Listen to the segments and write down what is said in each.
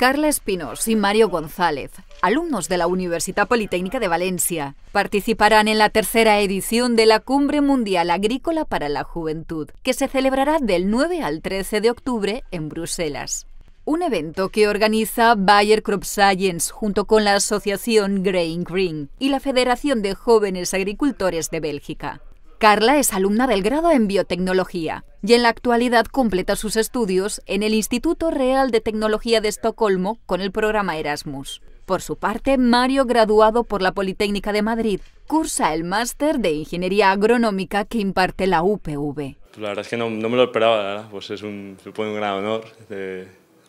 Carla Espinosa y Mario González, alumnos de la Universidad Politécnica de Valencia, participarán en la tercera edición de la Cumbre Mundial Agrícola para la Juventud, que se celebrará del 9 al 13 de octubre en Bruselas. Un evento que organiza Bayer Crop Science junto con la asociación Grain Green y la Federación de Jóvenes Agricultores de Bélgica. Carla es alumna del grado en biotecnología y en la actualidad completa sus estudios en el Instituto Real de Tecnología de Estocolmo con el programa Erasmus. Por su parte, Mario, graduado por la Politécnica de Madrid, cursa el máster de Ingeniería Agronómica que imparte la UPV. la verdad es que no, me lo esperaba, Pues es un, un gran honor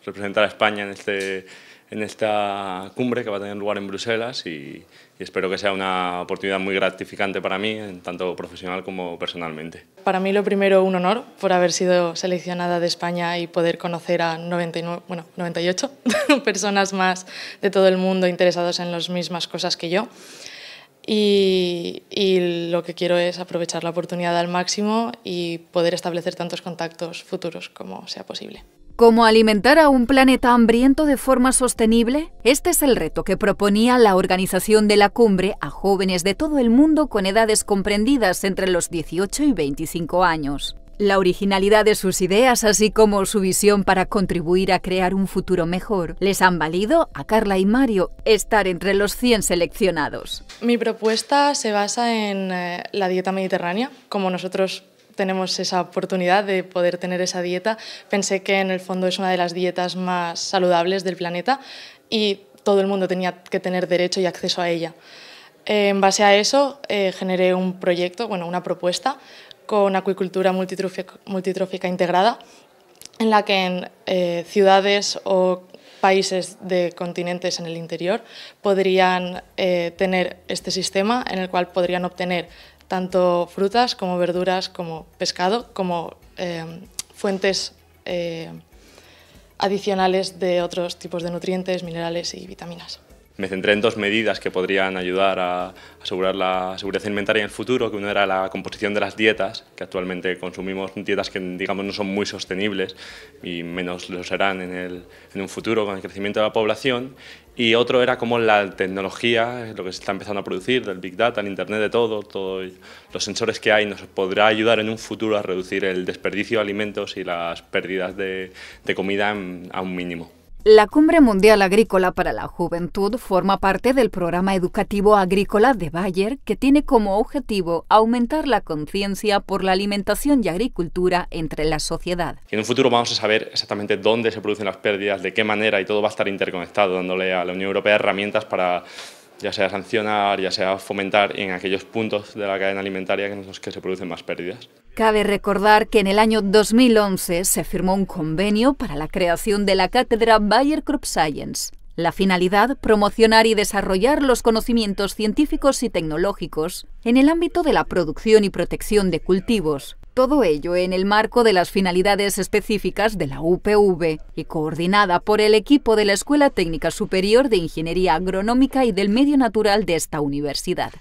representar a España en este en esta cumbre que va a tener lugar en Bruselas y, espero que sea una oportunidad muy gratificante para mí, tanto profesional como personalmente. Para mí lo primero, un honor por haber sido seleccionada de España y poder conocer a 98 personas más de todo el mundo interesados en las mismas cosas que yo. y, lo que quiero es aprovechar la oportunidad al máximo y poder establecer tantos contactos futuros como sea posible. ¿Cómo alimentar a un planeta hambriento de forma sostenible? Este es el reto que proponía la organización de la cumbre a jóvenes de todo el mundo con edades comprendidas entre los 18 y 25 años. La originalidad de sus ideas, así como su visión para contribuir a crear un futuro mejor, les han valido a Carla y Mario estar entre los 100 seleccionados. Mi propuesta se basa en eh, la dieta mediterránea, como nosotros tenemos esa oportunidad de poder tener esa dieta. Pensé que en el fondo es una de las dietas más saludables del planeta y todo el mundo tenía que tener derecho y acceso a ella. En base a eso eh, generé un proyecto, bueno, una propuesta con acuicultura multitrófica, multitrófica integrada, en la que en eh, ciudades o países de continentes en el interior podrían eh, tener este sistema en el cual podrían obtener tanto frutas como verduras, como pescado, como eh, fuentes eh, adicionales de otros tipos de nutrientes, minerales y vitaminas. Me centré en dos medidas que podrían ayudar a asegurar la seguridad alimentaria en el futuro, que uno era la composición de las dietas, que actualmente consumimos dietas que digamos no son muy sostenibles y menos lo serán en, un futuro con el crecimiento de la población, y otro era como la tecnología, lo que se está empezando a producir, del Big Data, el Internet de todo, todos los sensores que hay, nos podrá ayudar en un futuro a reducir el desperdicio de alimentos y las pérdidas de, de comida a un mínimo. La Cumbre Mundial Agrícola para la Juventud forma parte del programa educativo agrícola de Bayer que tiene como objetivo aumentar la conciencia por la alimentación y agricultura entre la sociedad. En un futuro vamos a saber exactamente dónde se producen las pérdidas, de qué manera y todo va a estar interconectado, dándole a la Unión Europea herramientas para ya sea sancionar, ya sea fomentar en aquellos puntos de la cadena alimentaria en los que se producen más pérdidas. Cabe recordar que en el año 2011 se firmó un convenio para la creación de la cátedra Bayer Crop Science. La finalidad, promocionar y desarrollar los conocimientos científicos y tecnológicos en el ámbito de la producción y protección de cultivos, todo ello en el marco de las finalidades específicas de la UPV y coordinada por el equipo de la Escuela Técnica Superior de Ingeniería Agronómica y del Medio Natural de esta universidad.